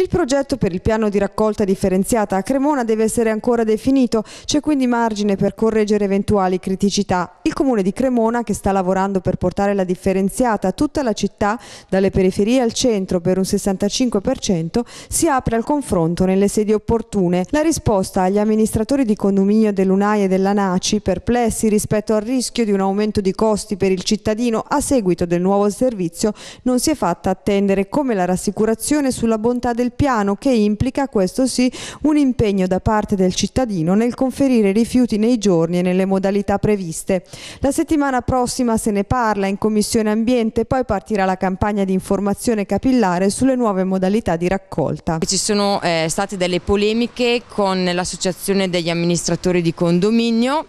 Il progetto per il piano di raccolta differenziata a Cremona deve essere ancora definito, c'è quindi margine per correggere eventuali criticità. Il comune di Cremona, che sta lavorando per portare la differenziata a tutta la città, dalle periferie al centro per un 65%, si apre al confronto nelle sedi opportune. La risposta agli amministratori di condominio dell'UNAI e dell'ANACI, perplessi rispetto al rischio di un aumento di costi per il cittadino a seguito del nuovo servizio, non si è fatta attendere come la rassicurazione sulla bontà del del piano che implica, questo sì, un impegno da parte del cittadino nel conferire rifiuti nei giorni e nelle modalità previste. La settimana prossima se ne parla in Commissione Ambiente, poi partirà la campagna di informazione capillare sulle nuove modalità di raccolta. Ci sono eh, state delle polemiche con l'associazione degli amministratori di condominio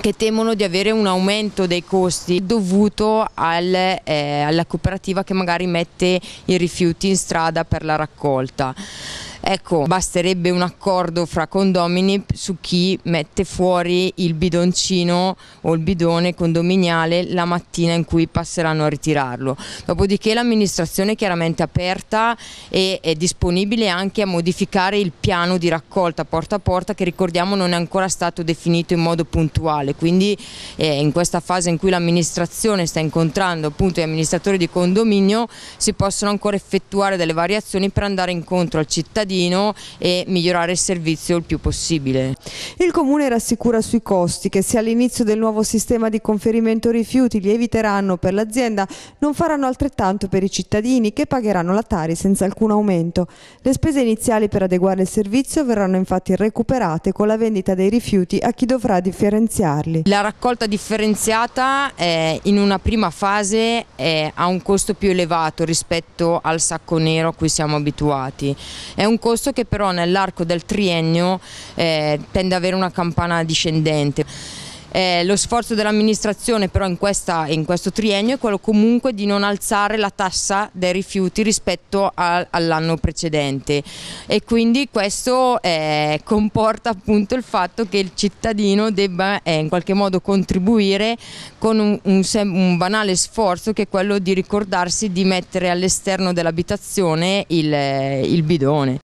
che temono di avere un aumento dei costi dovuto al, eh, alla cooperativa che magari mette i rifiuti in strada per la raccolta. Ecco, basterebbe un accordo fra condomini su chi mette fuori il bidoncino o il bidone condominiale la mattina in cui passeranno a ritirarlo. Dopodiché l'amministrazione è chiaramente aperta e è disponibile anche a modificare il piano di raccolta porta a porta che ricordiamo non è ancora stato definito in modo puntuale, quindi eh, in questa fase in cui l'amministrazione sta incontrando appunto gli amministratori di condominio si possono ancora effettuare delle variazioni per andare incontro al cittadino cittadino e migliorare il servizio il più possibile. Il Comune rassicura sui costi che se all'inizio del nuovo sistema di conferimento rifiuti li eviteranno per l'azienda, non faranno altrettanto per i cittadini che pagheranno la Tari senza alcun aumento. Le spese iniziali per adeguare il servizio verranno infatti recuperate con la vendita dei rifiuti a chi dovrà differenziarli. La raccolta differenziata eh, in una prima fase eh, ha un costo più elevato rispetto al sacco nero a cui siamo abituati. È un concorso che però nell'arco del triennio eh, tende ad avere una campana discendente. Eh, lo sforzo dell'amministrazione però in, questa, in, questo triennio è quello comunque di non alzare la tassa dei rifiuti rispetto all'anno precedente e quindi questo eh, comporta appunto il fatto che il cittadino debba eh, in qualche modo contribuire con un, un, un, banale sforzo che è quello di ricordarsi di mettere all'esterno dell'abitazione il, eh, il bidone.